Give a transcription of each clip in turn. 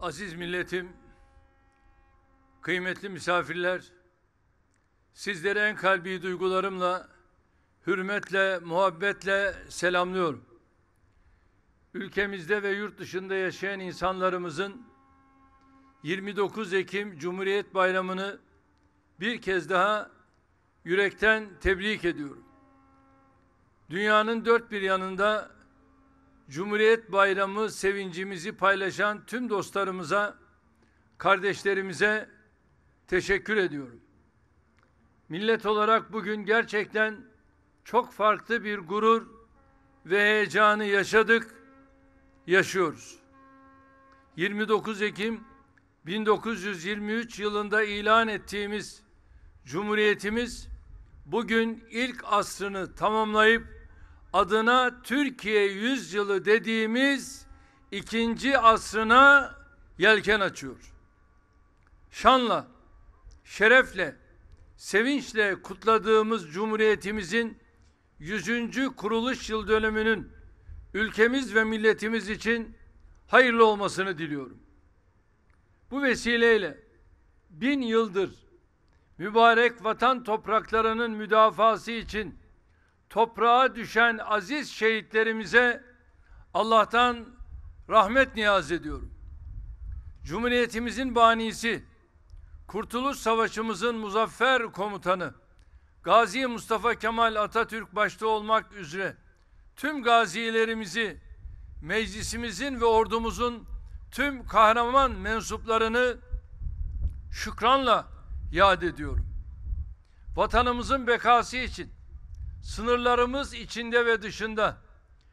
Aziz milletim, kıymetli misafirler, sizlere en kalbi duygularımla, hürmetle, muhabbetle selamlıyorum. Ülkemizde ve yurt dışında yaşayan insanlarımızın 29 Ekim Cumhuriyet Bayramı'nı bir kez daha yürekten tebrik ediyorum. Dünyanın dört bir yanında Cumhuriyet Bayramı sevincimizi paylaşan tüm dostlarımıza, kardeşlerimize teşekkür ediyorum. Millet olarak bugün gerçekten çok farklı bir gurur ve heyecanı yaşadık, yaşıyoruz. 29 Ekim 1923 yılında ilan ettiğimiz Cumhuriyetimiz bugün ilk asrını tamamlayıp adına Türkiye yüzyılı dediğimiz ikinci asrına yelken açıyor. Şanla, şerefle, sevinçle kutladığımız Cumhuriyetimizin yüzüncü kuruluş yıl dönümünün ülkemiz ve milletimiz için hayırlı olmasını diliyorum. Bu vesileyle bin yıldır mübarek vatan topraklarının müdafası için toprağa düşen aziz şehitlerimize Allah'tan rahmet niyaz ediyorum. Cumhuriyetimizin banisi, Kurtuluş Savaşımızın muzaffer komutanı, Gazi Mustafa Kemal Atatürk başta olmak üzere tüm gazilerimizi, meclisimizin ve ordumuzun tüm kahraman mensuplarını şükranla yad ediyorum. Vatanımızın bekası için, sınırlarımız içinde ve dışında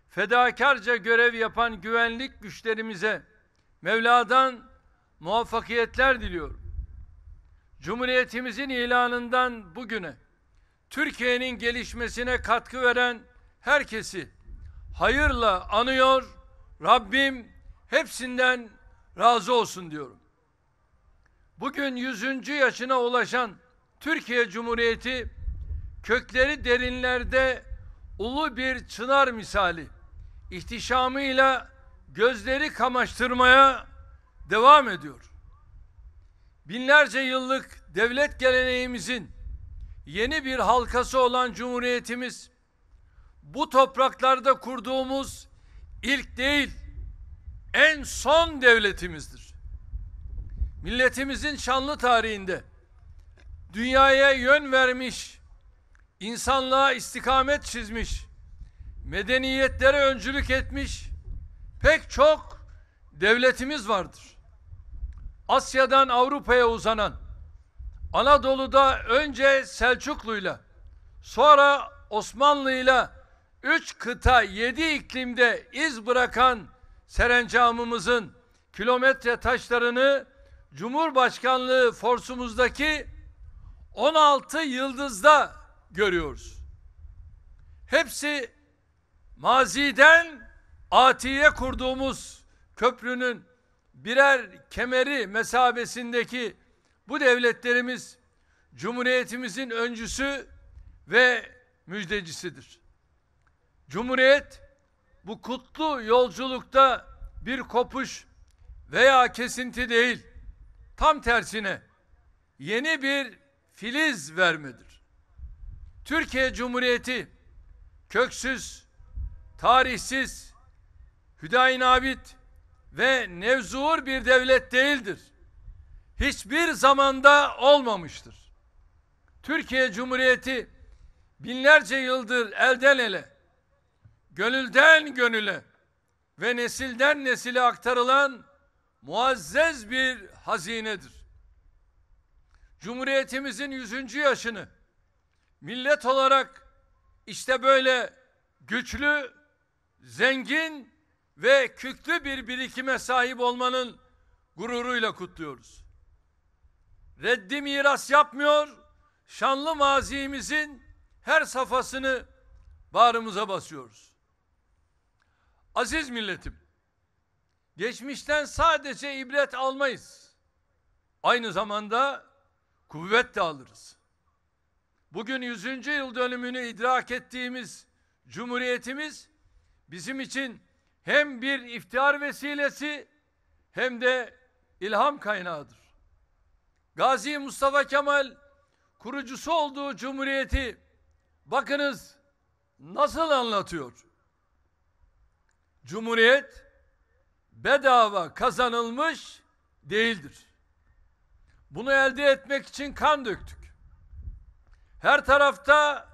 fedakarca görev yapan güvenlik güçlerimize Mevla'dan muvaffakiyetler diliyorum. Cumhuriyetimizin ilanından bugüne Türkiye'nin gelişmesine katkı veren herkesi hayırla anıyor. Rabbim hepsinden razı olsun diyorum. Bugün 100. yaşına ulaşan Türkiye Cumhuriyeti kökleri derinlerde ulu bir çınar misali ihtişamıyla gözleri kamaştırmaya devam ediyor. Binlerce yıllık devlet geleneğimizin yeni bir halkası olan Cumhuriyetimiz bu topraklarda kurduğumuz ilk değil en son devletimizdir. Milletimizin şanlı tarihinde dünyaya yön vermiş insanlığa istikamet çizmiş, medeniyetlere öncülük etmiş pek çok devletimiz vardır. Asya'dan Avrupa'ya uzanan, Anadolu'da önce Selçuklu'yla, sonra Osmanlı'yla üç kıta yedi iklimde iz bırakan serencamımızın kilometre taşlarını Cumhurbaşkanlığı forsumuzdaki 16 yıldızda görüyoruz. Hepsi maziden atiye kurduğumuz köprünün birer kemeri mesabesindeki bu devletlerimiz Cumhuriyetimizin öncüsü ve müjdecisidir. Cumhuriyet bu kutlu yolculukta bir kopuş veya kesinti değil, tam tersine yeni bir filiz vermedir. Türkiye Cumhuriyeti köksüz, tarihsiz, hüdayinabit ve nevzuur bir devlet değildir. Hiçbir zamanda olmamıştır. Türkiye Cumhuriyeti binlerce yıldır elden ele, gönülden gönüle ve nesilden nesile aktarılan muazzez bir hazinedir. Cumhuriyetimizin yüzüncü yaşını millet olarak işte böyle güçlü, zengin ve küklü bir birikime sahip olmanın gururuyla kutluyoruz. Reddi miras yapmıyor, şanlı mazimizin her safhasını bağrımıza basıyoruz. Aziz milletim, geçmişten sadece ibret almayız. Aynı zamanda kuvvet de alırız bugün 100. yıl dönümünü idrak ettiğimiz Cumhuriyetimiz bizim için hem bir iftihar vesilesi hem de ilham kaynağıdır. Gazi Mustafa Kemal kurucusu olduğu Cumhuriyeti bakınız nasıl anlatıyor? Cumhuriyet bedava kazanılmış değildir. Bunu elde etmek için kan döktük. Her tarafta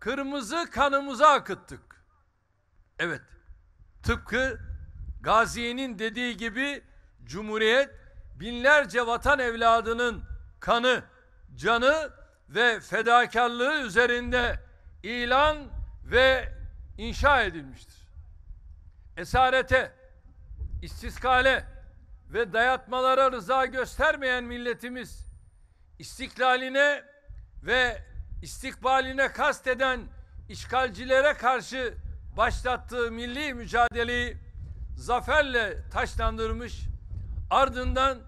kırmızı kanımızı akıttık. Evet, tıpkı Gazi'nin dediği gibi Cumhuriyet binlerce vatan evladının kanı, canı ve fedakarlığı üzerinde ilan ve inşa edilmiştir. Esarete, istiskale ve dayatmalara rıza göstermeyen milletimiz istiklaline ve istikbaline kasteden işgalcilere karşı başlattığı milli mücadeleyi zaferle taşlandırmış. Ardından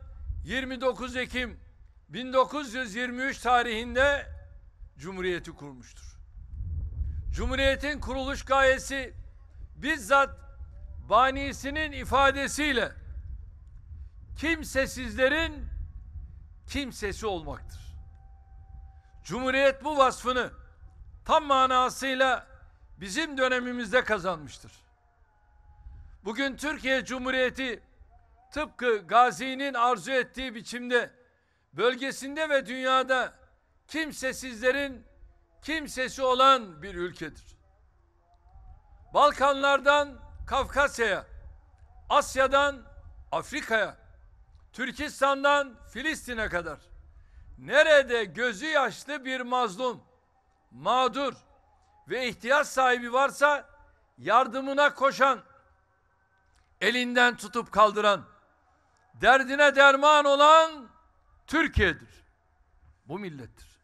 29 Ekim 1923 tarihinde Cumhuriyeti kurmuştur. Cumhuriyetin kuruluş gayesi bizzat banisinin ifadesiyle kimsesizlerin kimsesi olmaktır. Cumhuriyet bu vasfını tam manasıyla bizim dönemimizde kazanmıştır. Bugün Türkiye Cumhuriyeti tıpkı Gazi'nin arzu ettiği biçimde bölgesinde ve dünyada kimsesizlerin kimsesi olan bir ülkedir. Balkanlardan Kafkasya'ya, Asya'dan Afrika'ya, Türkistan'dan Filistin'e kadar nerede gözü yaşlı bir mazlum, mağdur ve ihtiyaç sahibi varsa yardımına koşan, elinden tutup kaldıran, derdine derman olan Türkiye'dir. Bu millettir.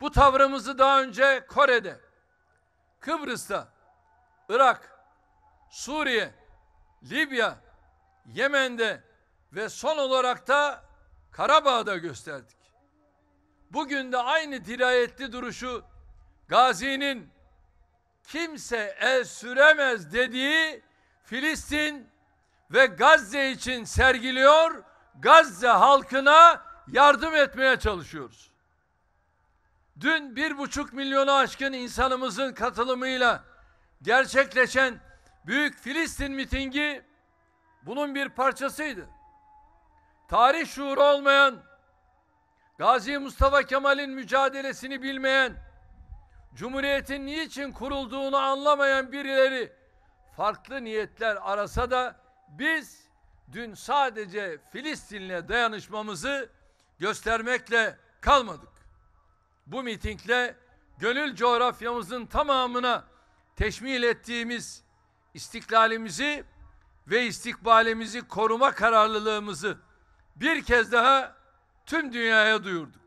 Bu tavrımızı daha önce Kore'de, Kıbrıs'ta, Irak, Suriye, Libya, Yemen'de ve son olarak da Karabağ'da gösterdik. Bugün de aynı dirayetli duruşu Gazi'nin kimse el süremez dediği Filistin ve Gazze için sergiliyor. Gazze halkına yardım etmeye çalışıyoruz. Dün bir buçuk milyonu aşkın insanımızın katılımıyla gerçekleşen Büyük Filistin mitingi bunun bir parçasıydı tarih şuuru olmayan, Gazi Mustafa Kemal'in mücadelesini bilmeyen, Cumhuriyet'in niçin kurulduğunu anlamayan birileri farklı niyetler arasa da biz dün sadece Filistin'le dayanışmamızı göstermekle kalmadık. Bu mitingle gönül coğrafyamızın tamamına teşmil ettiğimiz istiklalimizi ve istikbalimizi koruma kararlılığımızı bir kez daha tüm dünyaya duyurduk.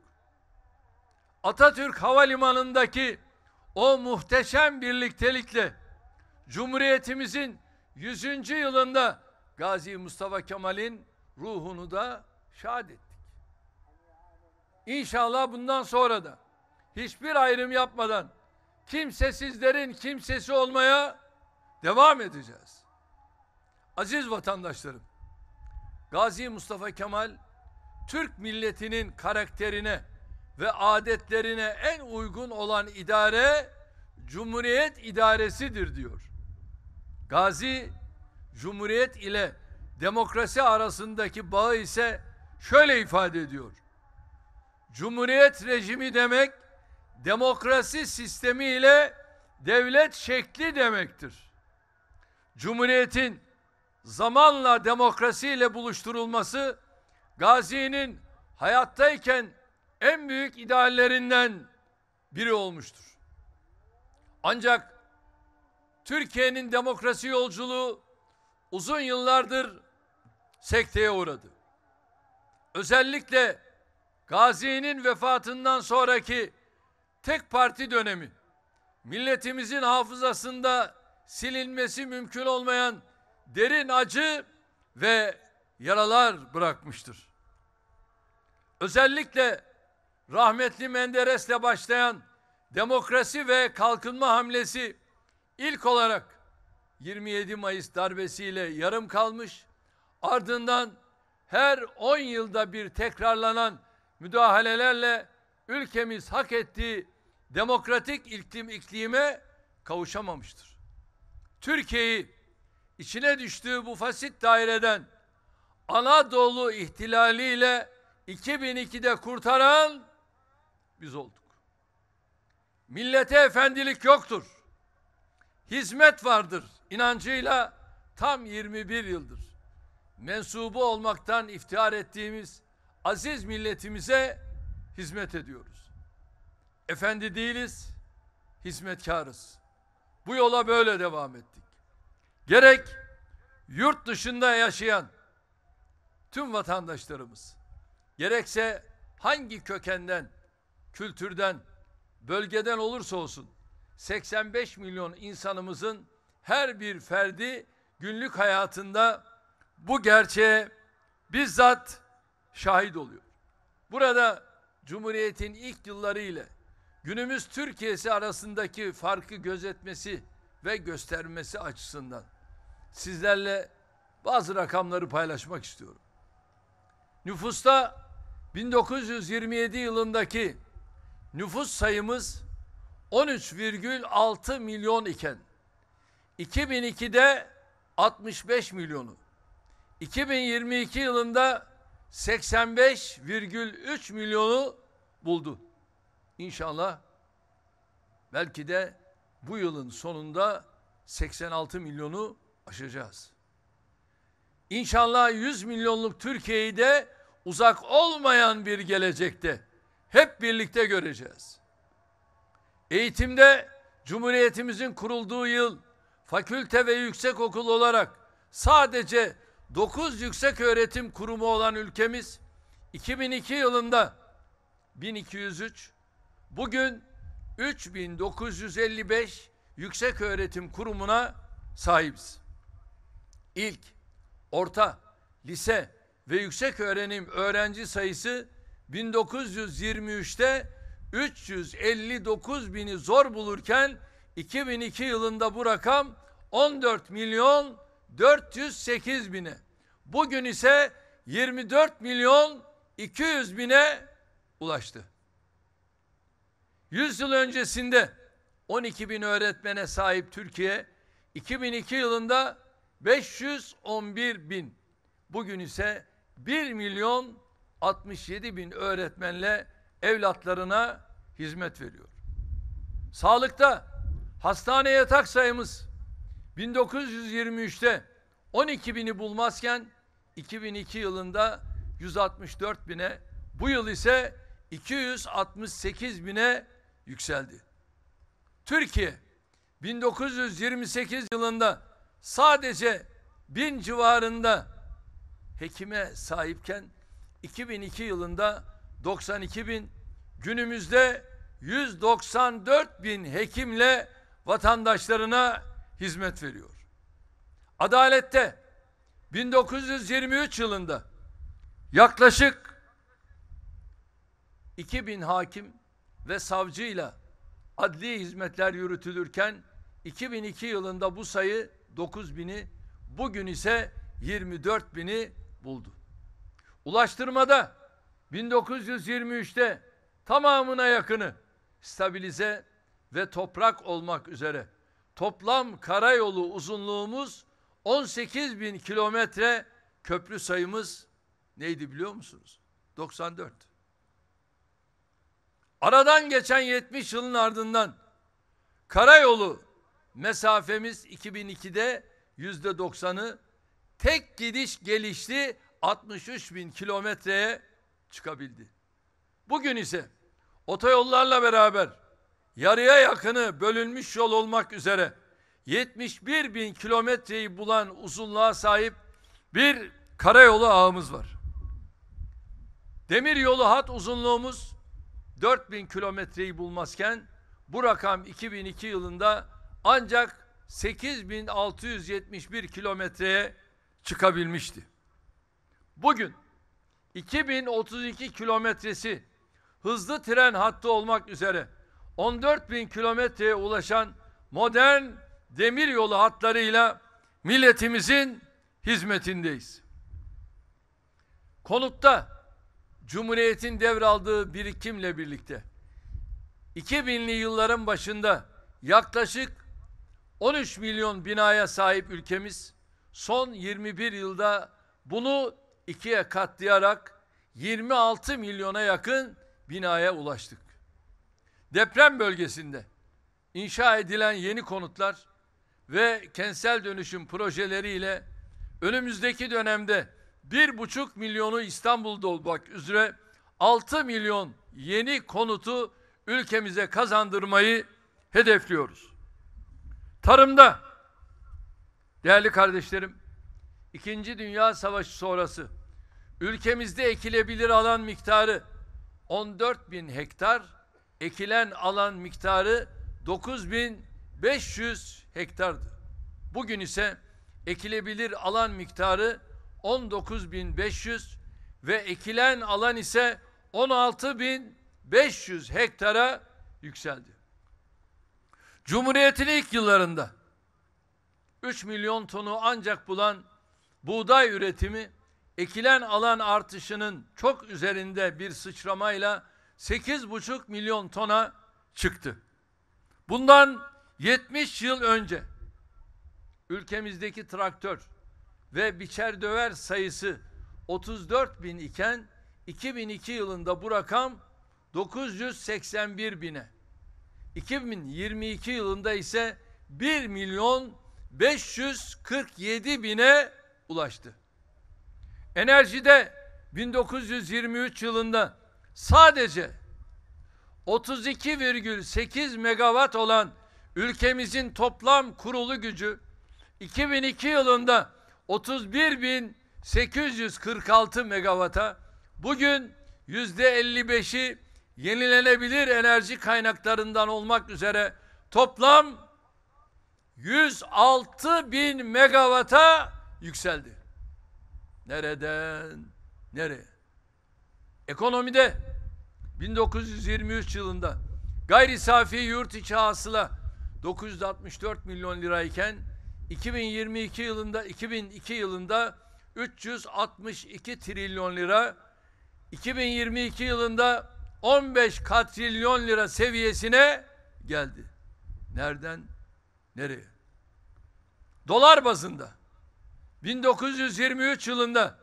Atatürk Havalimanı'ndaki o muhteşem birliktelikle Cumhuriyetimizin 100. yılında Gazi Mustafa Kemal'in ruhunu da şad ettik. İnşallah bundan sonra da hiçbir ayrım yapmadan kimsesizlerin kimsesi olmaya devam edeceğiz. Aziz vatandaşlarım, Gazi Mustafa Kemal Türk milletinin karakterine ve adetlerine en uygun olan idare Cumhuriyet idaresidir diyor. Gazi Cumhuriyet ile demokrasi arasındaki bağı ise şöyle ifade ediyor. Cumhuriyet rejimi demek demokrasi sistemi ile devlet şekli demektir. Cumhuriyetin zamanla demokrasiyle buluşturulması Gazi'nin hayattayken en büyük ideallerinden biri olmuştur. Ancak Türkiye'nin demokrasi yolculuğu uzun yıllardır sekteye uğradı. Özellikle Gazi'nin vefatından sonraki tek parti dönemi milletimizin hafızasında silinmesi mümkün olmayan derin acı ve yaralar bırakmıştır. Özellikle rahmetli Menderes'le başlayan demokrasi ve kalkınma hamlesi ilk olarak 27 Mayıs darbesiyle yarım kalmış, ardından her 10 yılda bir tekrarlanan müdahalelerle ülkemiz hak ettiği demokratik iklim iklime kavuşamamıştır. Türkiye'yi içine düştüğü bu fasit daireden Anadolu ihtilaliyle 2002'de kurtaran biz olduk. Millete efendilik yoktur. Hizmet vardır inancıyla tam 21 yıldır mensubu olmaktan iftihar ettiğimiz aziz milletimize hizmet ediyoruz. Efendi değiliz, hizmetkarız. Bu yola böyle devam ettik gerek yurt dışında yaşayan tüm vatandaşlarımız gerekse hangi kökenden, kültürden, bölgeden olursa olsun 85 milyon insanımızın her bir ferdi günlük hayatında bu gerçeğe bizzat şahit oluyor. Burada Cumhuriyet'in ilk yılları ile günümüz Türkiye'si arasındaki farkı gözetmesi ve göstermesi açısından sizlerle bazı rakamları paylaşmak istiyorum. Nüfusta 1927 yılındaki nüfus sayımız 13,6 milyon iken 2002'de 65 milyonu 2022 yılında 85,3 milyonu buldu. İnşallah belki de bu yılın sonunda 86 milyonu aşacağız. İnşallah 100 milyonluk Türkiye'yi de uzak olmayan bir gelecekte hep birlikte göreceğiz. Eğitimde Cumhuriyetimizin kurulduğu yıl fakülte ve yüksekokul olarak sadece 9 yüksek öğretim kurumu olan ülkemiz 2002 yılında 1203 bugün 3955 yüksek öğretim kurumuna sahibiz ilk, orta, lise ve yüksek öğrenim öğrenci sayısı 1923'te 359 bini zor bulurken 2002 yılında bu rakam 14 milyon 408 bine. Bugün ise 24 milyon 200 bine ulaştı. 100 yıl öncesinde 12 bin öğretmene sahip Türkiye 2002 yılında 511 bin. Bugün ise 1 milyon 67 bin öğretmenle evlatlarına hizmet veriyor. Sağlıkta hastane yatak sayımız 1923'te 12 bini bulmazken 2002 yılında 164 bine bu yıl ise 268 bine yükseldi. Türkiye 1928 yılında sadece bin civarında hekime sahipken 2002 yılında 92 bin günümüzde 194 bin hekimle vatandaşlarına hizmet veriyor. Adalette 1923 yılında yaklaşık 2000 hakim ve savcıyla adli hizmetler yürütülürken 2002 yılında bu sayı 9 bini, bugün ise 24 bini buldu. Ulaştırmada 1923'te tamamına yakını stabilize ve toprak olmak üzere toplam karayolu uzunluğumuz 18 bin kilometre köprü sayımız neydi biliyor musunuz? 94. Aradan geçen 70 yılın ardından karayolu mesafemiz 2002'de yüzde doksanı tek gidiş gelişli 63 bin kilometreye çıkabildi. Bugün ise otoyollarla beraber yarıya yakını bölünmüş yol olmak üzere 71 bin kilometreyi bulan uzunluğa sahip bir karayolu ağımız var. Demir yolu hat uzunluğumuz 4 bin kilometreyi bulmazken bu rakam 2002 yılında ancak 8671 kilometreye çıkabilmişti. Bugün 2032 kilometresi hızlı tren hattı olmak üzere 14.000 kilometreye ulaşan modern demir yolu hatlarıyla milletimizin hizmetindeyiz. Konutta Cumhuriyet'in devraldığı birikimle birlikte 2000'li yılların başında yaklaşık 13 milyon binaya sahip ülkemiz son 21 yılda bunu ikiye katlayarak 26 milyona yakın binaya ulaştık. Deprem bölgesinde inşa edilen yeni konutlar ve kentsel dönüşüm projeleriyle önümüzdeki dönemde 1,5 milyonu İstanbul'da olmak üzere 6 milyon yeni konutu ülkemize kazandırmayı hedefliyoruz. Tarımda değerli kardeşlerim İkinci Dünya Savaşı sonrası ülkemizde ekilebilir alan miktarı 14 bin hektar, ekilen alan miktarı 9500 hektardı. Bugün ise ekilebilir alan miktarı 19500 ve ekilen alan ise 16500 hektara yükseldi. Cumhuriyet'in ilk yıllarında 3 milyon tonu ancak bulan buğday üretimi ekilen alan artışının çok üzerinde bir sıçramayla 8,5 milyon tona çıktı. Bundan 70 yıl önce ülkemizdeki traktör ve biçer döver sayısı 34 bin iken 2002 yılında bu rakam 981 bine 2022 yılında ise 1 milyon 547 bine ulaştı. Enerjide 1923 yılında sadece 32,8 megawatt olan ülkemizin toplam kurulu gücü 2002 yılında 31.846 megawata bugün %55'i yenilenebilir enerji kaynaklarından olmak üzere toplam 106 bin megawata yükseldi. Nereden? Nereye? Ekonomide 1923 yılında gayri safi yurt içi hasıla 964 milyon lirayken 2022 yılında 2002 yılında 362 trilyon lira 2022 yılında 15 katrilyon lira seviyesine geldi. Nereden nereye? Dolar bazında 1923 yılında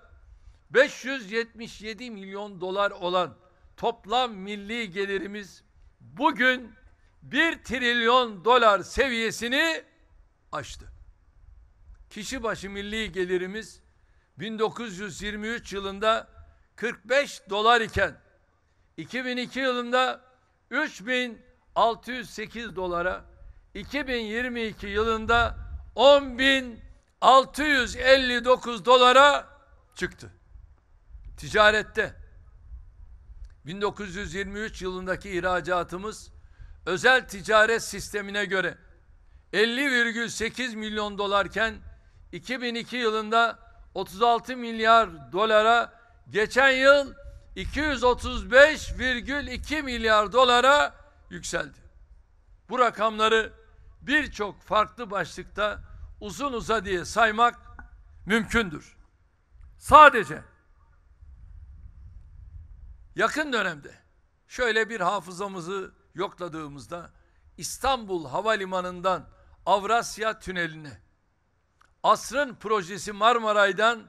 577 milyon dolar olan toplam milli gelirimiz bugün 1 trilyon dolar seviyesini aştı. Kişi başı milli gelirimiz 1923 yılında 45 dolar iken 2002 yılında 3608 dolara, 2022 yılında 10.659 dolara çıktı. Ticarette 1923 yılındaki ihracatımız özel ticaret sistemine göre 50,8 milyon dolarken 2002 yılında 36 milyar dolara geçen yıl 235,2 milyar dolara yükseldi. Bu rakamları birçok farklı başlıkta uzun uza diye saymak mümkündür. Sadece yakın dönemde şöyle bir hafızamızı yokladığımızda İstanbul Havalimanı'ndan Avrasya Tüneli'ne, asrın projesi Marmaray'dan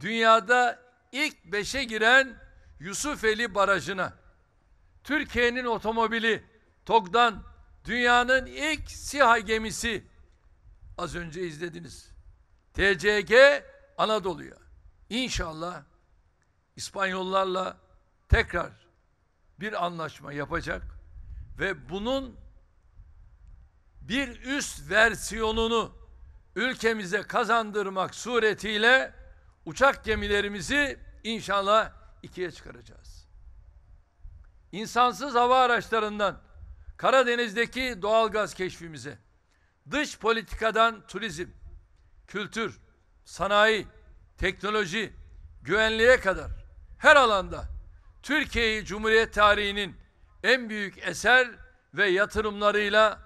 dünyada ilk beşe giren Yusufeli Barajı'na Türkiye'nin otomobili TOG'dan dünyanın ilk SİHA gemisi az önce izlediniz. TCG Anadolu'ya. İnşallah İspanyollarla tekrar bir anlaşma yapacak ve bunun bir üst versiyonunu ülkemize kazandırmak suretiyle uçak gemilerimizi inşallah ikiye çıkaracağız. İnsansız hava araçlarından Karadeniz'deki doğalgaz keşfimize, dış politikadan turizm, kültür, sanayi, teknoloji, güvenliğe kadar her alanda Türkiye'yi Cumhuriyet tarihinin en büyük eser ve yatırımlarıyla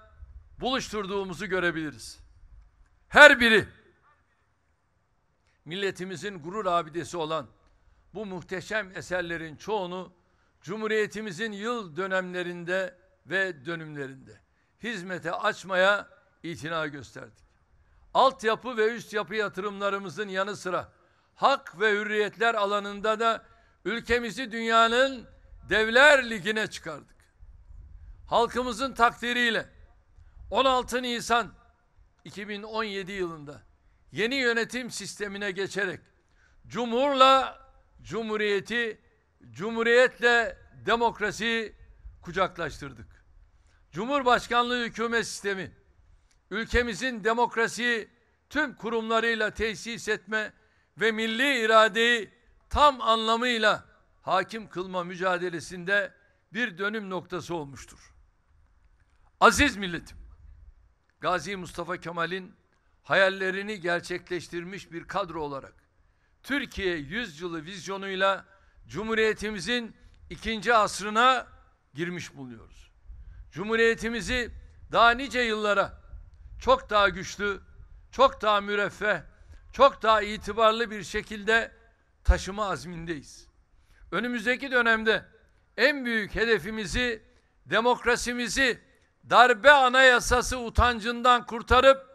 buluşturduğumuzu görebiliriz. Her biri milletimizin gurur abidesi olan bu muhteşem eserlerin çoğunu Cumhuriyetimizin yıl dönemlerinde ve dönümlerinde hizmete açmaya itina gösterdik. Altyapı ve üst yapı yatırımlarımızın yanı sıra hak ve hürriyetler alanında da ülkemizi dünyanın devler ligine çıkardık. Halkımızın takdiriyle 16 Nisan 2017 yılında yeni yönetim sistemine geçerek Cumhurla Cumhuriyeti, Cumhuriyetle demokrasi kucaklaştırdık. Cumhurbaşkanlığı hükümet sistemi, ülkemizin demokrasiyi tüm kurumlarıyla tesis etme ve milli iradeyi tam anlamıyla hakim kılma mücadelesinde bir dönüm noktası olmuştur. Aziz milletim, Gazi Mustafa Kemal'in hayallerini gerçekleştirmiş bir kadro olarak Türkiye yüzyılı vizyonuyla Cumhuriyetimizin ikinci asrına girmiş bulunuyoruz. Cumhuriyetimizi daha nice yıllara çok daha güçlü, çok daha müreffeh, çok daha itibarlı bir şekilde taşıma azmindeyiz. Önümüzdeki dönemde en büyük hedefimizi, demokrasimizi darbe anayasası utancından kurtarıp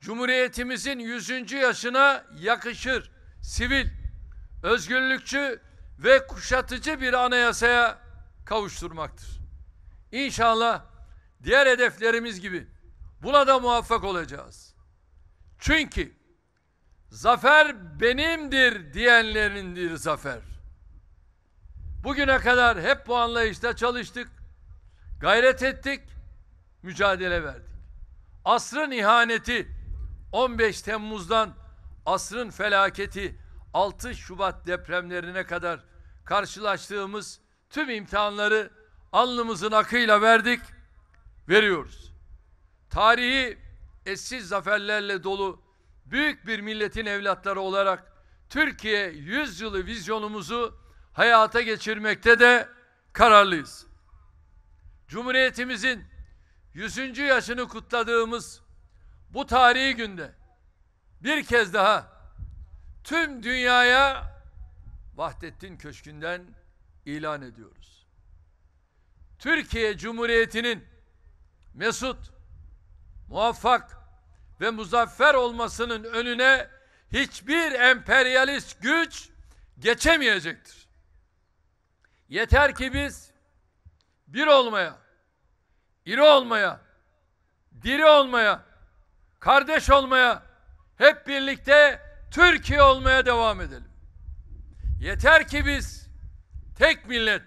Cumhuriyetimizin 100. yaşına yakışır sivil, özgürlükçü ve kuşatıcı bir anayasaya kavuşturmaktır. İnşallah diğer hedeflerimiz gibi buna da muvaffak olacağız. Çünkü zafer benimdir diyenlerindir zafer. Bugüne kadar hep bu anlayışta çalıştık, gayret ettik, mücadele verdik. Asrın ihaneti 15 Temmuz'dan asrın felaketi 6 Şubat depremlerine kadar karşılaştığımız tüm imtihanları alnımızın akıyla verdik, veriyoruz. Tarihi eşsiz zaferlerle dolu büyük bir milletin evlatları olarak Türkiye 100 yılı vizyonumuzu hayata geçirmekte de kararlıyız. Cumhuriyetimizin 100. yaşını kutladığımız bu tarihi günde bir kez daha tüm dünyaya Vahdettin Köşkü'nden ilan ediyoruz. Türkiye Cumhuriyeti'nin mesut, muvaffak ve muzaffer olmasının önüne hiçbir emperyalist güç geçemeyecektir. Yeter ki biz bir olmaya, iri olmaya, diri olmaya, kardeş olmaya, hep birlikte Türkiye olmaya devam edelim. Yeter ki biz tek millet,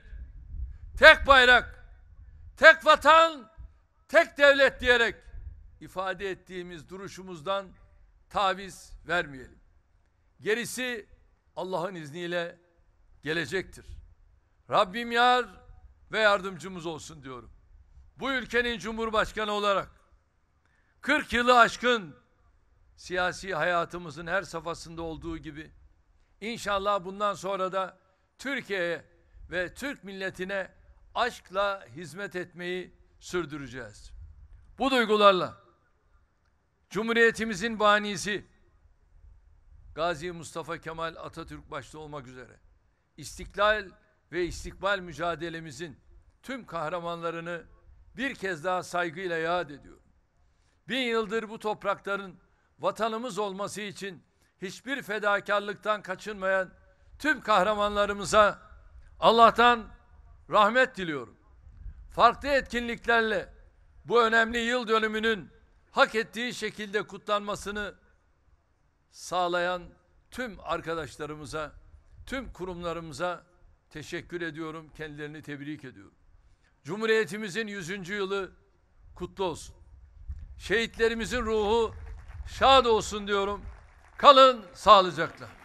tek bayrak, tek vatan, tek devlet diyerek ifade ettiğimiz duruşumuzdan taviz vermeyelim. Gerisi Allah'ın izniyle gelecektir. Rabbim yar ve yardımcımız olsun diyorum. Bu ülkenin Cumhurbaşkanı olarak 40 yılı aşkın siyasi hayatımızın her safhasında olduğu gibi inşallah bundan sonra da Türkiye'ye ve Türk milletine aşkla hizmet etmeyi sürdüreceğiz. Bu duygularla Cumhuriyetimizin banisi Gazi Mustafa Kemal Atatürk başta olmak üzere istiklal ve istikbal mücadelemizin tüm kahramanlarını bir kez daha saygıyla yad ediyorum. Bin yıldır bu toprakların vatanımız olması için hiçbir fedakarlıktan kaçınmayan tüm kahramanlarımıza Allah'tan rahmet diliyorum. Farklı etkinliklerle bu önemli yıl dönümünün hak ettiği şekilde kutlanmasını sağlayan tüm arkadaşlarımıza, tüm kurumlarımıza teşekkür ediyorum, kendilerini tebrik ediyorum. Cumhuriyetimizin 100. yılı kutlu olsun. Şehitlerimizin ruhu şad olsun diyorum. Kalın sağlıcakla.